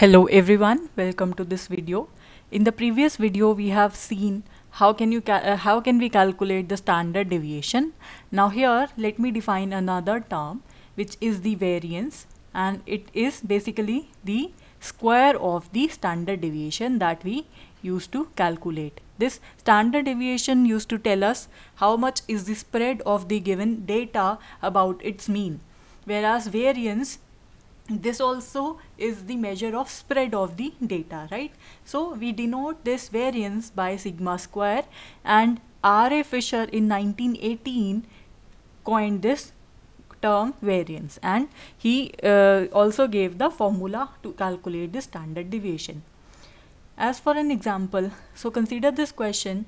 Hello everyone, welcome to this video. In the previous video we have seen how can you uh, how can we calculate the standard deviation. Now here let me define another term which is the variance and it is basically the square of the standard deviation that we used to calculate. This standard deviation used to tell us how much is the spread of the given data about its mean whereas variance this also is the measure of spread of the data right so we denote this variance by sigma square and ra fisher in 1918 coined this term variance and he uh, also gave the formula to calculate the standard deviation as for an example so consider this question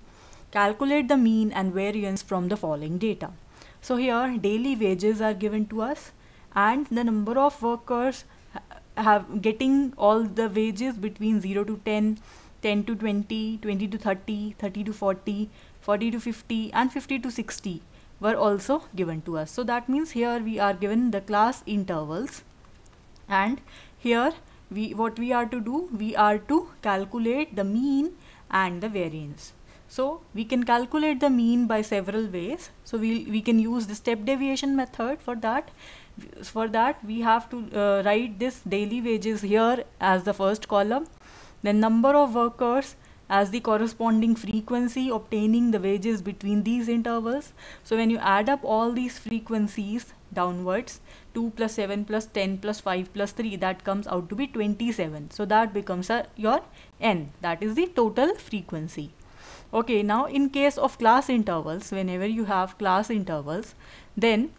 calculate the mean and variance from the following data so here daily wages are given to us and the number of workers have getting all the wages between 0 to 10 10 to 20 20 to 30 30 to 40 40 to 50 and 50 to 60 were also given to us so that means here we are given the class intervals and here we what we are to do we are to calculate the mean and the variance so we can calculate the mean by several ways so we we we can use the step deviation method for that for that we have to uh, write this daily wages here as the first column then number of workers as the corresponding frequency obtaining the wages between these intervals so when you add up all these frequencies downwards 2 plus 7 plus 10 plus 5 plus 3 that comes out to be 27 so that becomes a, your n that is the total frequency okay now in case of class intervals whenever you have class intervals then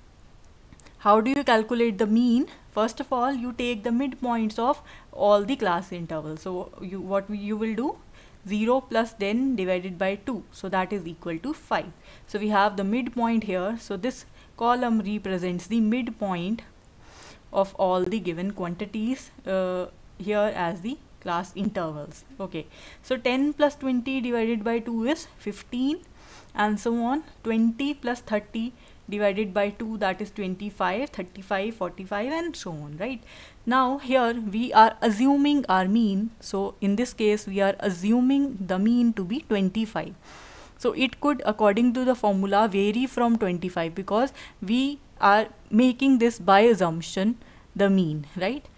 how do you calculate the mean? First of all, you take the midpoints of all the class intervals. So you, what you will do? 0 plus 10 divided by 2. So that is equal to 5. So we have the midpoint here. So this column represents the midpoint of all the given quantities uh, here as the class intervals. Okay. So 10 plus 20 divided by 2 is 15 and so on. 20 plus 30 divided by 2 that is 25 35 45 and so on right now here we are assuming our mean so in this case we are assuming the mean to be 25 so it could according to the formula vary from 25 because we are making this by assumption the mean right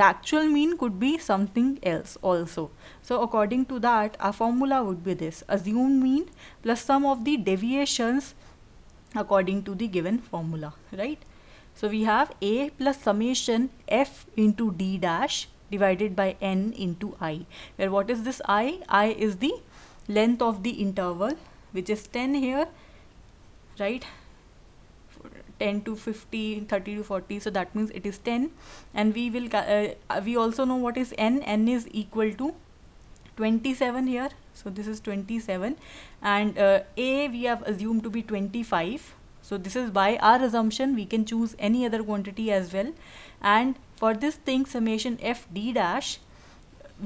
the actual mean could be something else also. So according to that, our formula would be this. Assumed mean plus sum of the deviations according to the given formula, right? So we have A plus summation F into D dash divided by N into I, where what is this I? I is the length of the interval, which is 10 here, right? 10 to 50 30 to 40 so that means it is 10 and we will uh, we also know what is n n is equal to 27 here so this is 27 and uh, A we have assumed to be 25. So this is by our assumption we can choose any other quantity as well and for this thing summation f d dash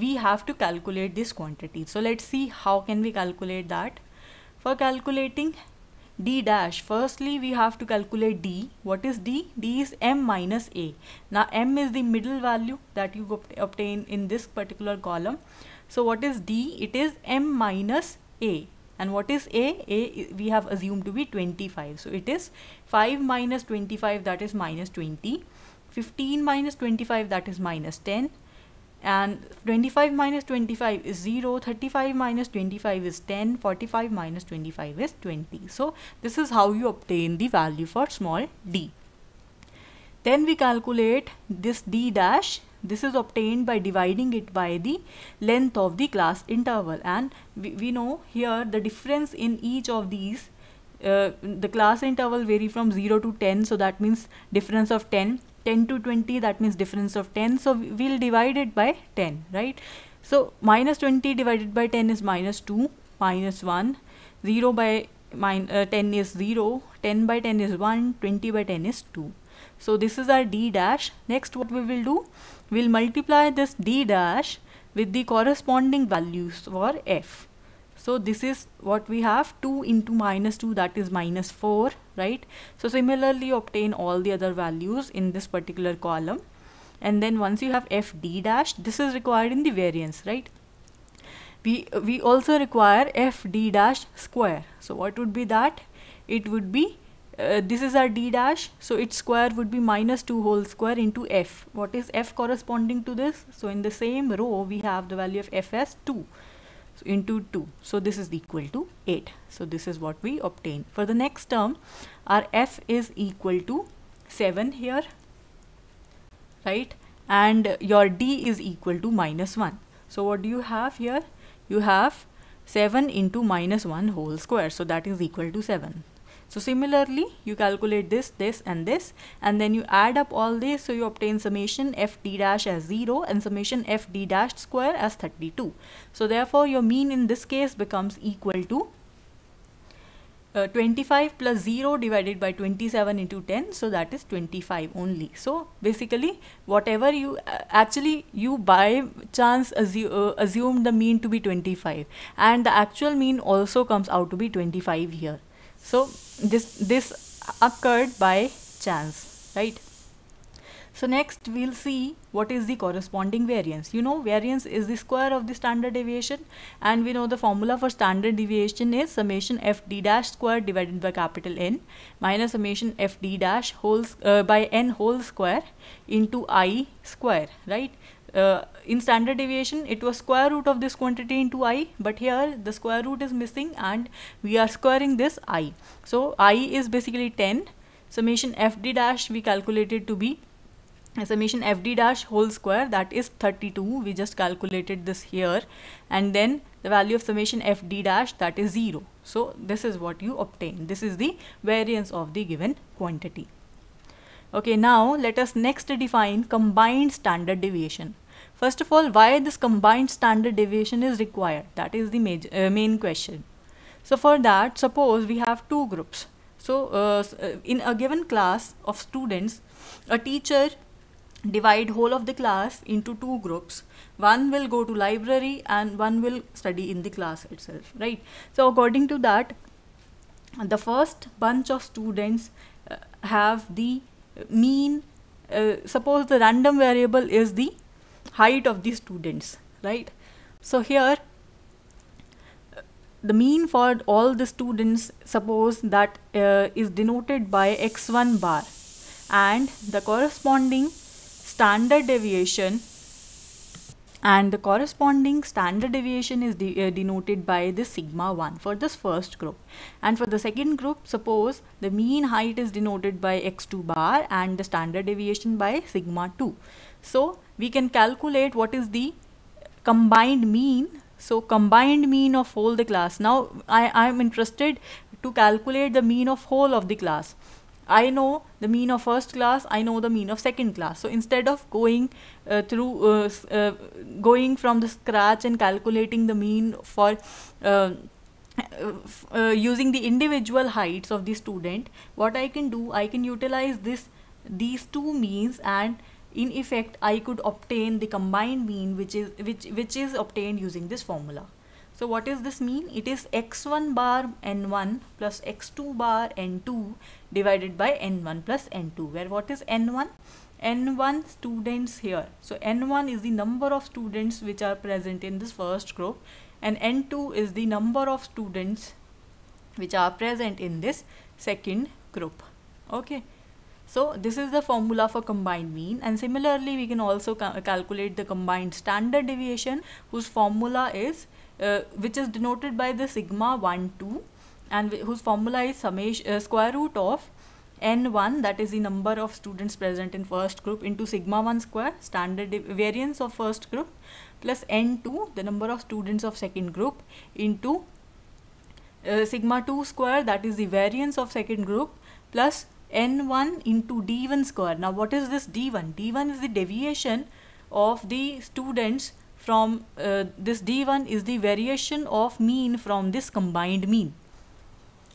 we have to calculate this quantity. So let's see how can we calculate that. For calculating d dash firstly we have to calculate d what is d d is m minus a now m is the middle value that you obtain in this particular column so what is D? It is M minus A. And what is A? A we have assumed to be 25. So it is 5 minus 25 that is minus 20. 15 minus 25 that is minus 10 and 25 minus 25 is 0 35 minus 25 is 10 45 minus 25 is 20 so this is how you obtain the value for small d then we calculate this d dash this is obtained by dividing it by the length of the class interval and we, we know here the difference in each of these uh, the class interval vary from 0 to 10 so that means difference of 10 10 to 20 that means difference of 10 so we'll divide it by 10 right so minus 20 divided by 10 is minus 2 minus 1 0 by min, uh, 10 is 0 10 by 10 is 1 20 by 10 is 2 so this is our d dash next what we will do we'll multiply this d dash with the corresponding values for f. So this is what we have 2 into minus 2 that is minus 4 right. So similarly obtain all the other values in this particular column and then once you have f d dash this is required in the variance right. We, we also require f d dash square. So what would be that? It would be uh, this is our d dash so its square would be minus 2 whole square into f what is f corresponding to this so in the same row we have the value of f as 2 so into 2 so this is equal to 8 so this is what we obtain for the next term our f is equal to 7 here right and your d is equal to minus 1 so what do you have here you have 7 into minus 1 whole square so that is equal to 7 so similarly, you calculate this, this and this and then you add up all this so you obtain summation fd dash as 0 and summation fd dash square as 32. So therefore your mean in this case becomes equal to uh, 25 plus 0 divided by 27 into 10 so that is 25 only so basically whatever you uh, actually you by chance assume, uh, assume the mean to be 25 and the actual mean also comes out to be 25 here so this this occurred by chance, right? So next we'll see what is the corresponding variance. You know variance is the square of the standard deviation and we know the formula for standard deviation is summation fd dash square divided by capital N minus summation fd dash whole uh, by n whole square into i square, right? Uh, in standard deviation it was square root of this quantity into i but here the square root is missing and we are squaring this i. So i is basically 10 summation fd dash we calculated to be summation fd dash whole square that is 32 we just calculated this here and then the value of summation fd dash that is 0. So this is what you obtain this is the variance of the given quantity. Okay now let us next define combined standard deviation. First of all, why this combined standard deviation is required? That is the major, uh, main question. So for that, suppose we have two groups. So uh, uh, in a given class of students, a teacher divide whole of the class into two groups one will go to library and one will study in the class itself right so according to that the first bunch of students uh, have the mean uh, suppose the random variable is the height of the students, right? So here, the mean for all the students suppose that uh, is denoted by x1 bar and the corresponding standard deviation and the corresponding standard deviation is de uh, denoted by the sigma 1 for this first group and for the second group suppose the mean height is denoted by x2 bar and the standard deviation by sigma 2 so we can calculate what is the combined mean so combined mean of all the class now I, I am interested to calculate the mean of whole of the class I know the mean of first class I know the mean of second class so instead of going uh, through uh, uh, going from the scratch and calculating the mean for uh, uh, uh, using the individual heights of the student what I can do I can utilize this these two means and in effect i could obtain the combined mean which is which which is obtained using this formula so what is this mean it is x1 bar n1 plus x2 bar n2 divided by n1 plus n2 where what is n1 n1 students here so n1 is the number of students which are present in this first group and n2 is the number of students which are present in this second group okay so this is the formula for combined mean and similarly we can also ca calculate the combined standard deviation whose formula is uh, which is denoted by the sigma 1 2 and whose formula is summation uh, square root of n1 that is the number of students present in first group into sigma 1 square standard variance of first group plus n2 the number of students of second group into uh, sigma 2 square that is the variance of second group plus n1 into d1 square. Now what is this d1? d1 is the deviation of the students from uh, this d1 is the variation of mean from this combined mean.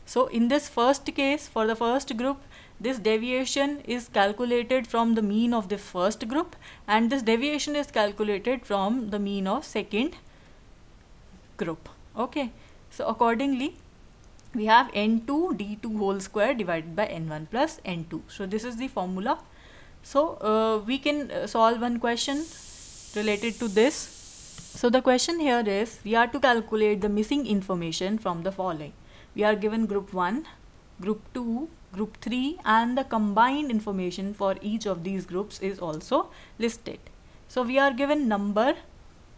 So in this first case for the first group this deviation is calculated from the mean of the first group and this deviation is calculated from the mean of second group. Okay. So accordingly we have n2 d2 whole square divided by n1 plus n2. So this is the formula. So uh, we can uh, solve one question related to this. So the question here is we are to calculate the missing information from the following. We are given group 1, group 2, group 3 and the combined information for each of these groups is also listed. So we are given number,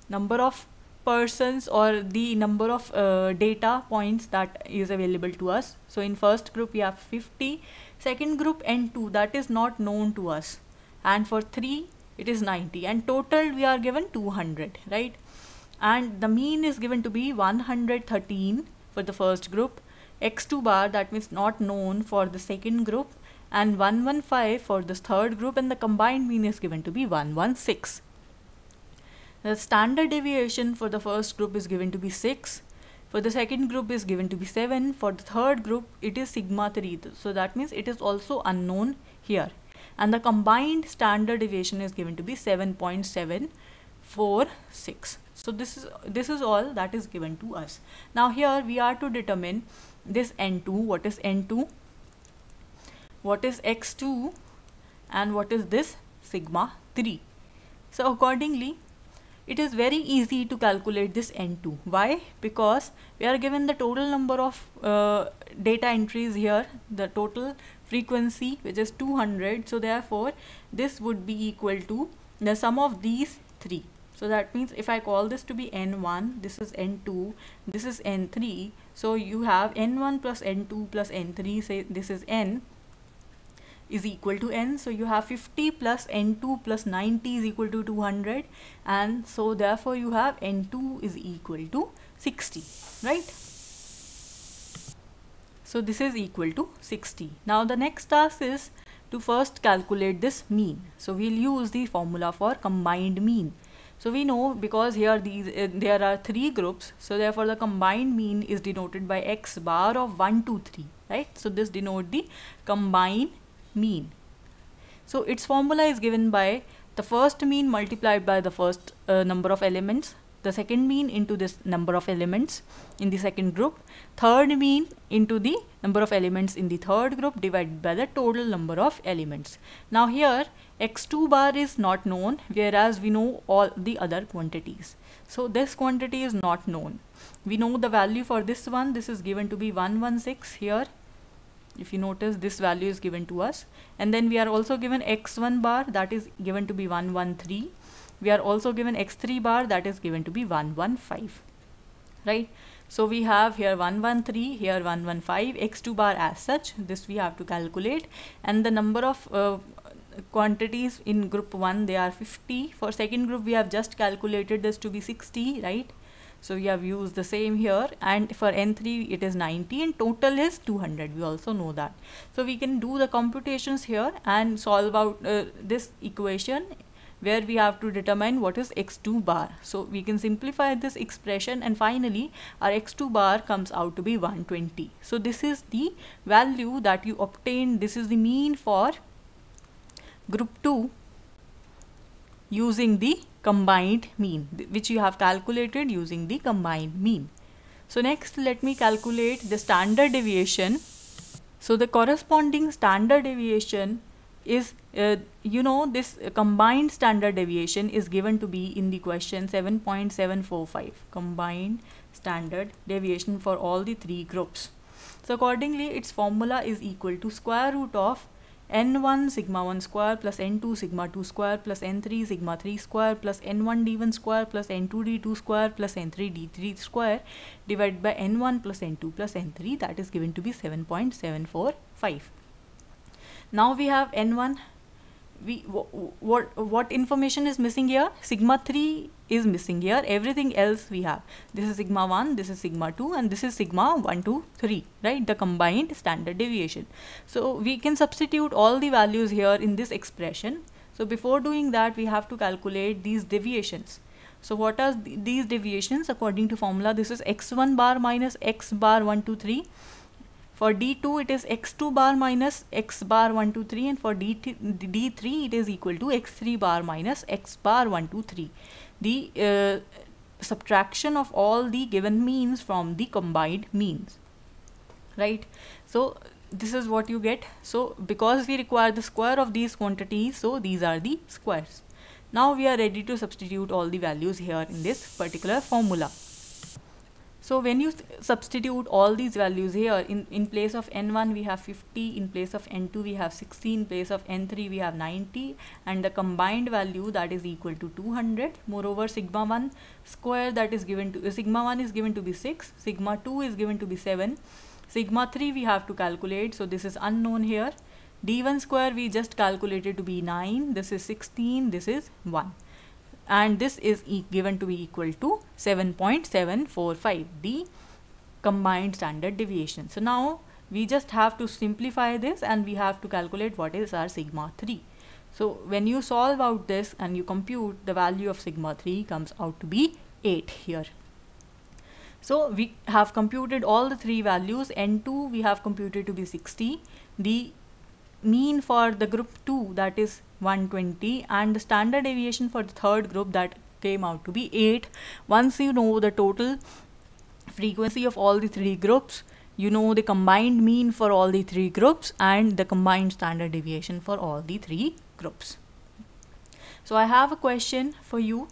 number of persons or the number of uh, data points that is available to us. So in first group we have 50, second group N2 that is not known to us and for 3 it is 90 and total we are given 200 right and the mean is given to be 113 for the first group x2 bar that means not known for the second group and 115 for the third group and the combined mean is given to be 116 the standard deviation for the first group is given to be 6. For the second group is given to be 7. For the third group, it is sigma 3. So that means it is also unknown here. And the combined standard deviation is given to be 7.746. So this is, this is all that is given to us. Now here we are to determine this N2. What is N2? What is X2? And what is this sigma 3? So accordingly, it is very easy to calculate this n2 why because we are given the total number of uh, data entries here the total frequency which is 200 so therefore this would be equal to the sum of these three so that means if I call this to be n1 this is n2 this is n3 so you have n1 plus n2 plus n3 say this is n is equal to n. So you have 50 plus n2 plus 90 is equal to 200 and so therefore you have n2 is equal to 60, right? So this is equal to 60. Now the next task is to first calculate this mean. So we'll use the formula for combined mean. So we know because here these uh, there are three groups, so therefore the combined mean is denoted by x bar of 1, 2, 3, right? So this denote the combined mean. So its formula is given by the first mean multiplied by the first uh, number of elements, the second mean into this number of elements in the second group, third mean into the number of elements in the third group divided by the total number of elements. Now here x2 bar is not known whereas we know all the other quantities. So this quantity is not known. We know the value for this one, this is given to be 116 here if you notice this value is given to us and then we are also given x1 bar that is given to be 113 we are also given x3 bar that is given to be 115 right so we have here 113 here 115 x2 bar as such this we have to calculate and the number of uh, quantities in group 1 they are 50 for second group we have just calculated this to be 60 right so we have used the same here and for N3 it is 90 and total is 200. We also know that. So we can do the computations here and solve out uh, this equation where we have to determine what is x2 bar. So we can simplify this expression and finally our x2 bar comes out to be 120. So this is the value that you obtain. This is the mean for group 2 using the combined mean which you have calculated using the combined mean. So next let me calculate the standard deviation. So the corresponding standard deviation is uh, you know this combined standard deviation is given to be in the question 7.745 combined standard deviation for all the three groups. So accordingly its formula is equal to square root of n1 sigma 1 square plus n2 sigma 2 square plus n3 sigma 3 square plus n1 d1 square plus n2 d2 square plus n3 d3 square divided by n1 plus n2 plus n3 that is given to be 7.745. Now we have n1 we what what information is missing here sigma 3 is missing here. Everything else we have. This is sigma 1, this is sigma 2 and this is sigma 1, 2, 3, right? The combined standard deviation. So we can substitute all the values here in this expression. So before doing that, we have to calculate these deviations. So what are th these deviations according to formula? This is x1 bar minus x bar 1, 2, 3. For D2 it is x2 bar minus x bar 1, 2, 3 and for D3 it is equal to x3 bar minus x bar 1, 2, 3 the uh, subtraction of all the given means from the combined means right so this is what you get so because we require the square of these quantities so these are the squares now we are ready to substitute all the values here in this particular formula so when you substitute all these values here, in, in place of n1 we have 50, in place of n2 we have 16, in place of n3 we have 90 and the combined value that is equal to 200. Moreover sigma 1 square that is given to, uh, sigma 1 is given to be 6, sigma 2 is given to be 7, sigma 3 we have to calculate so this is unknown here. d1 square we just calculated to be 9, this is 16, this is 1 and this is e given to be equal to 7.745 the combined standard deviation. So now we just have to simplify this and we have to calculate what is our sigma 3. So when you solve out this and you compute the value of sigma 3 comes out to be 8 here. So we have computed all the three values n2 we have computed to be 60 the mean for the group 2 that is 120 and the standard deviation for the third group that came out to be 8 once you know the total frequency of all the three groups you know the combined mean for all the three groups and the combined standard deviation for all the three groups so i have a question for you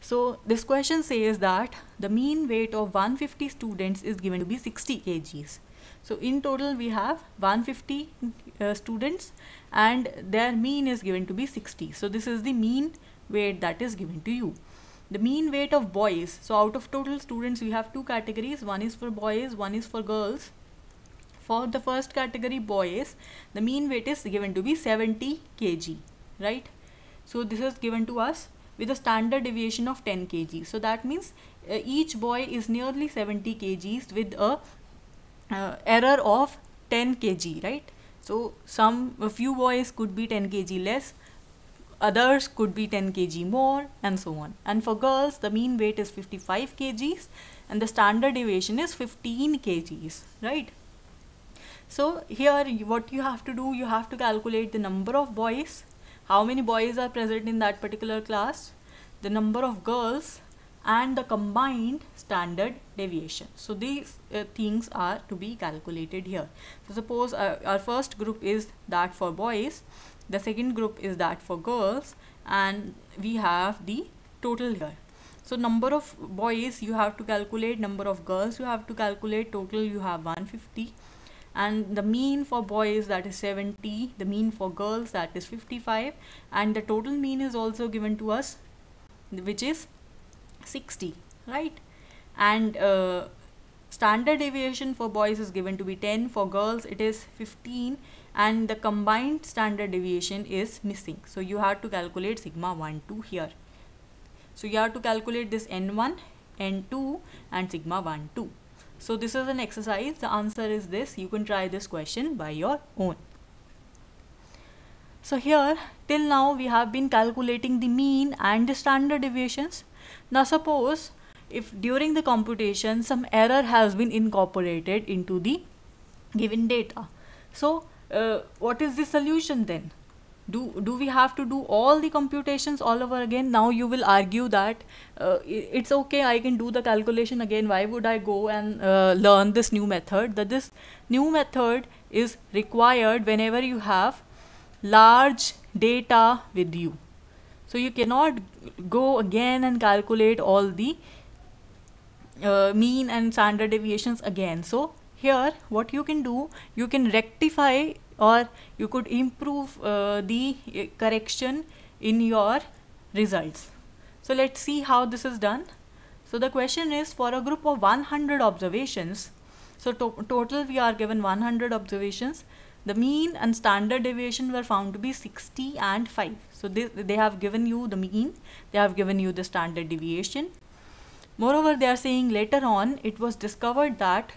so this question says that the mean weight of 150 students is given to be 60 kgs so in total we have 150 uh, students and their mean is given to be 60. So this is the mean weight that is given to you. The mean weight of boys, so out of total students we have two categories, one is for boys, one is for girls. For the first category boys, the mean weight is given to be 70 kg, right? So this is given to us with a standard deviation of 10 kg. So that means uh, each boy is nearly 70 kgs with a uh, error of 10 kg right so some a few boys could be 10 kg less others could be 10 kg more and so on and for girls the mean weight is 55 kgs and the standard deviation is 15 kgs right so here what you have to do you have to calculate the number of boys how many boys are present in that particular class the number of girls and the combined standard deviation. So these uh, things are to be calculated here. So suppose uh, our first group is that for boys, the second group is that for girls and we have the total here. So number of boys you have to calculate, number of girls you have to calculate, total you have 150 and the mean for boys that is 70, the mean for girls that is 55 and the total mean is also given to us which is 60 right and uh, standard deviation for boys is given to be 10 for girls it is 15 and the combined standard deviation is missing so you have to calculate sigma 1 2 here so you have to calculate this n1 n2 and sigma 1 2 so this is an exercise the answer is this you can try this question by your own so here till now we have been calculating the mean and the standard deviations now suppose if during the computation some error has been incorporated into the given data. So uh, what is the solution then? Do, do we have to do all the computations all over again? Now you will argue that uh, it's okay, I can do the calculation again. Why would I go and uh, learn this new method? That this new method is required whenever you have large data with you. So you cannot go again and calculate all the uh, mean and standard deviations again. So here what you can do, you can rectify or you could improve uh, the uh, correction in your results. So let's see how this is done. So the question is for a group of 100 observations, so to total we are given 100 observations, the mean and standard deviation were found to be 60 and 5. So they, they have given you the mean, they have given you the standard deviation. Moreover, they are saying later on it was discovered that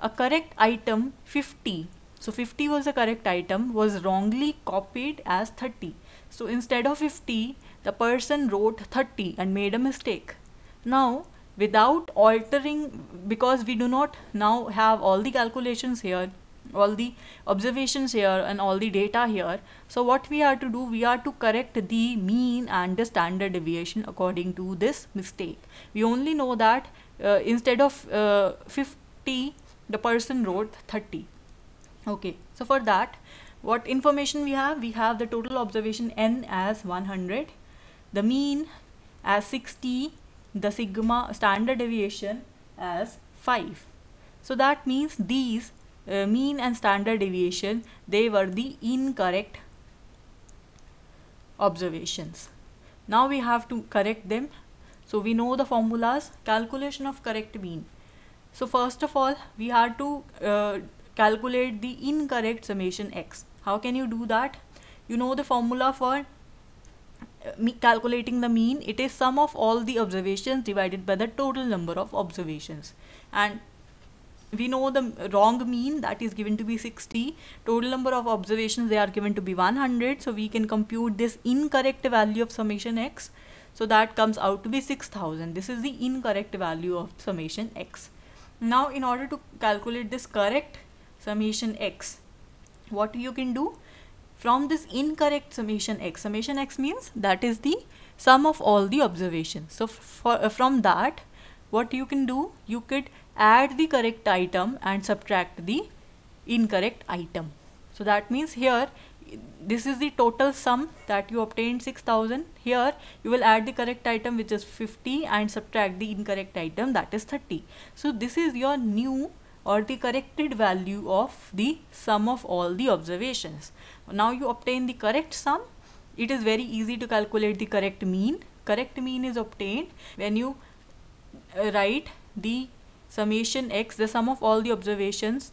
a correct item 50, so 50 was a correct item, was wrongly copied as 30. So instead of 50, the person wrote 30 and made a mistake. Now, without altering, because we do not now have all the calculations here, all the observations here and all the data here. So what we are to do, we are to correct the mean and the standard deviation according to this mistake. We only know that uh, instead of uh, 50, the person wrote 30. Okay, so for that, what information we have? We have the total observation n as 100, the mean as 60, the sigma standard deviation as 5. So that means these uh, mean and standard deviation they were the incorrect observations now we have to correct them so we know the formulas calculation of correct mean so first of all we have to uh, calculate the incorrect summation x how can you do that you know the formula for uh, calculating the mean it is sum of all the observations divided by the total number of observations and we know the wrong mean that is given to be 60 total number of observations they are given to be 100 so we can compute this incorrect value of summation x so that comes out to be 6000 this is the incorrect value of summation x now in order to calculate this correct summation x what you can do from this incorrect summation x summation x means that is the sum of all the observations so for, uh, from that what you can do you could add the correct item and subtract the incorrect item. So that means here this is the total sum that you obtained 6000 here you will add the correct item which is 50 and subtract the incorrect item that is 30 so this is your new or the corrected value of the sum of all the observations now you obtain the correct sum it is very easy to calculate the correct mean correct mean is obtained when you write the summation x, the sum of all the observations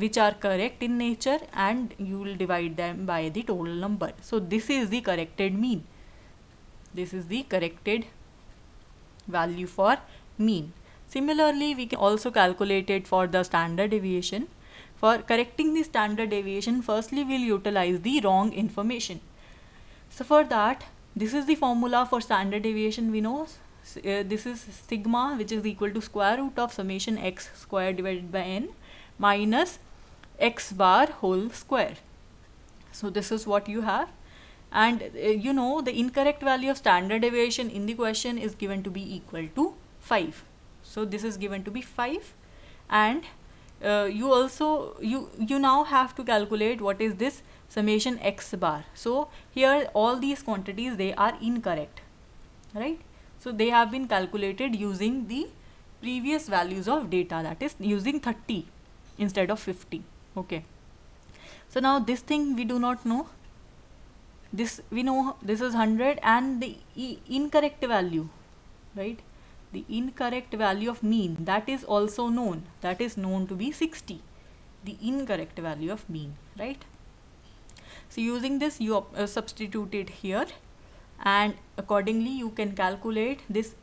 which are correct in nature and you will divide them by the total number. So, this is the corrected mean. This is the corrected value for mean. Similarly, we can also calculate it for the standard deviation. For correcting the standard deviation, firstly we will utilize the wrong information. So, for that, this is the formula for standard deviation we know uh, this is sigma which is equal to square root of summation x square divided by n minus x bar whole square. So this is what you have and uh, you know the incorrect value of standard deviation in the question is given to be equal to 5. So this is given to be 5 and uh, you also you you now have to calculate what is this summation x bar so here all these quantities they are incorrect right so they have been calculated using the previous values of data that is using 30 instead of 50. Okay. So now this thing we do not know. This we know this is 100 and the e incorrect value, right? The incorrect value of mean that is also known that is known to be 60. The incorrect value of mean, right? So using this you uh, here and accordingly you can calculate this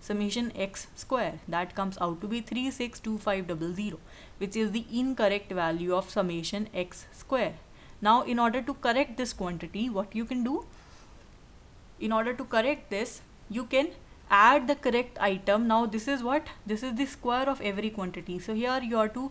summation x square that comes out to be 362500 which is the incorrect value of summation x square. Now in order to correct this quantity what you can do? In order to correct this you can add the correct item now this is what this is the square of every quantity so here you are to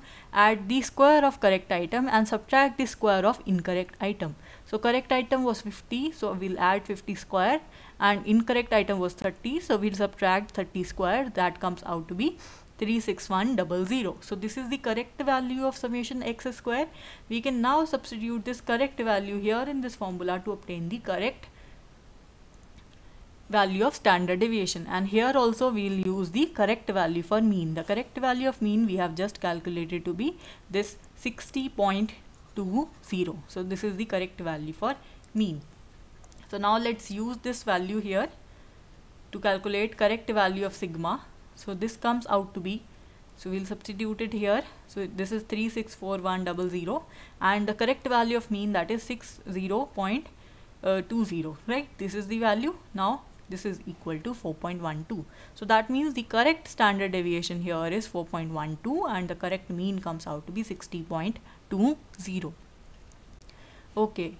add the square of correct item and subtract the square of incorrect item so correct item was 50 so we'll add 50 square and incorrect item was 30 so we'll subtract 30 square that comes out to be 36100 so this is the correct value of summation x square we can now substitute this correct value here in this formula to obtain the correct value of standard deviation and here also we'll use the correct value for mean. The correct value of mean we have just calculated to be this 60.20. So this is the correct value for mean. So now let's use this value here to calculate correct value of sigma. So this comes out to be so we'll substitute it here. So this is 364100 and the correct value of mean that is 60.20, uh, right? This is the value. Now this is equal to 4.12 so that means the correct standard deviation here is 4.12 and the correct mean comes out to be 60.20 okay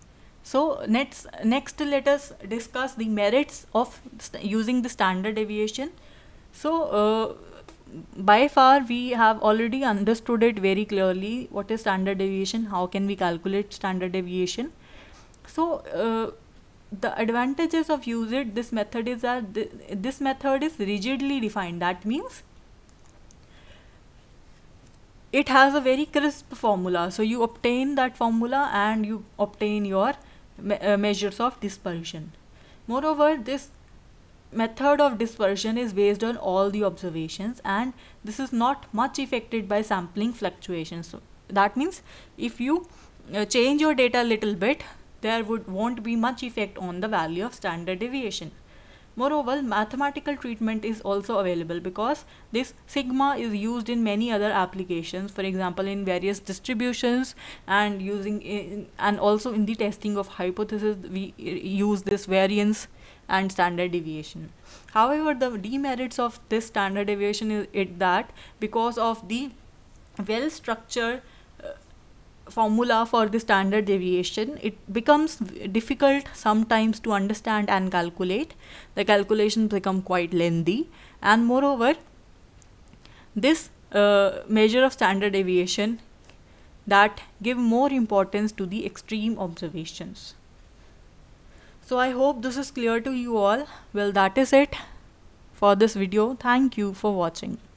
so next next let us discuss the merits of using the standard deviation so uh, by far we have already understood it very clearly what is standard deviation how can we calculate standard deviation so uh, the advantages of use it this method is that th this method is rigidly defined that means it has a very crisp formula so you obtain that formula and you obtain your me uh, measures of dispersion moreover this method of dispersion is based on all the observations and this is not much affected by sampling fluctuations so that means if you uh, change your data a little bit there would won't be much effect on the value of standard deviation. Moreover, mathematical treatment is also available because this sigma is used in many other applications, for example, in various distributions and using in, eh, and also in the testing of hypothesis, we eh, use this variance and standard deviation. However, the demerits of this standard deviation is it that because of the well structured formula for the standard deviation, it becomes difficult sometimes to understand and calculate. The calculations become quite lengthy and moreover, this uh, measure of standard deviation that give more importance to the extreme observations. So I hope this is clear to you all. Well, that is it for this video. Thank you for watching.